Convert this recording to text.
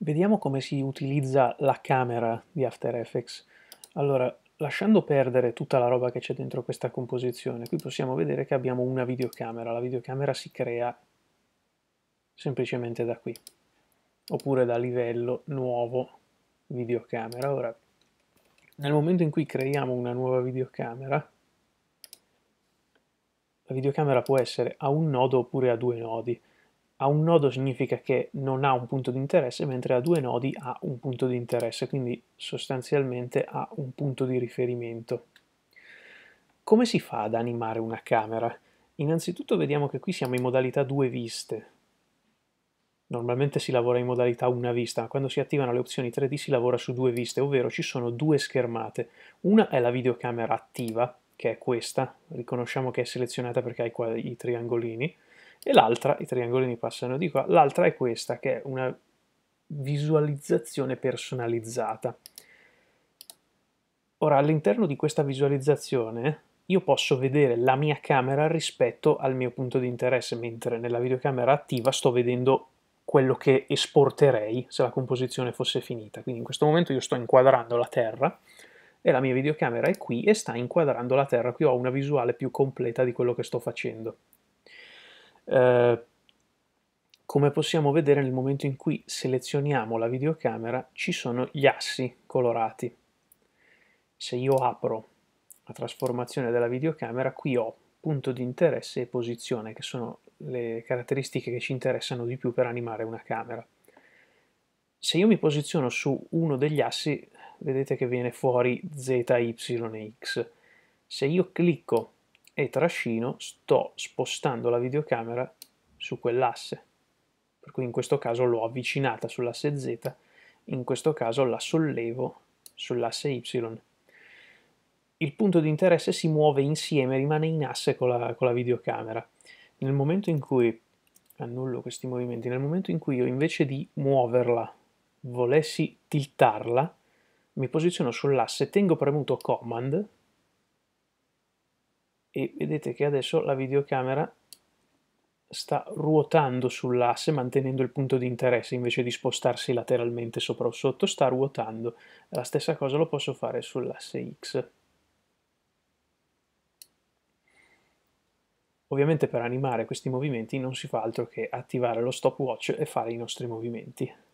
Vediamo come si utilizza la camera di After Effects. Allora, lasciando perdere tutta la roba che c'è dentro questa composizione, qui possiamo vedere che abbiamo una videocamera. La videocamera si crea semplicemente da qui, oppure da livello nuovo videocamera. Ora, nel momento in cui creiamo una nuova videocamera, la videocamera può essere a un nodo oppure a due nodi a un nodo significa che non ha un punto di interesse, mentre a due nodi ha un punto di interesse, quindi sostanzialmente ha un punto di riferimento. Come si fa ad animare una camera? Innanzitutto vediamo che qui siamo in modalità due viste. Normalmente si lavora in modalità una vista, ma quando si attivano le opzioni 3D si lavora su due viste, ovvero ci sono due schermate. Una è la videocamera attiva, che è questa, riconosciamo che è selezionata perché ha i triangolini, e l'altra, i triangoli mi passano di qua, l'altra è questa che è una visualizzazione personalizzata. Ora all'interno di questa visualizzazione io posso vedere la mia camera rispetto al mio punto di interesse, mentre nella videocamera attiva sto vedendo quello che esporterei se la composizione fosse finita. Quindi in questo momento io sto inquadrando la Terra e la mia videocamera è qui e sta inquadrando la Terra, qui ho una visuale più completa di quello che sto facendo. Eh, come possiamo vedere nel momento in cui selezioniamo la videocamera ci sono gli assi colorati. Se io apro la trasformazione della videocamera qui ho punto di interesse e posizione che sono le caratteristiche che ci interessano di più per animare una camera. Se io mi posiziono su uno degli assi vedete che viene fuori Z, Y e X. Se io clicco e trascino sto spostando la videocamera su quell'asse. Per cui in questo caso l'ho avvicinata sull'asse Z, in questo caso la sollevo sull'asse Y. Il punto di interesse si muove insieme, rimane in asse con la, con la videocamera. Nel momento in cui annullo questi movimenti, nel momento in cui io invece di muoverla volessi tiltarla, mi posiziono sull'asse, tengo premuto Command e vedete che adesso la videocamera sta ruotando sull'asse mantenendo il punto di interesse invece di spostarsi lateralmente sopra o sotto sta ruotando la stessa cosa lo posso fare sull'asse X ovviamente per animare questi movimenti non si fa altro che attivare lo stopwatch e fare i nostri movimenti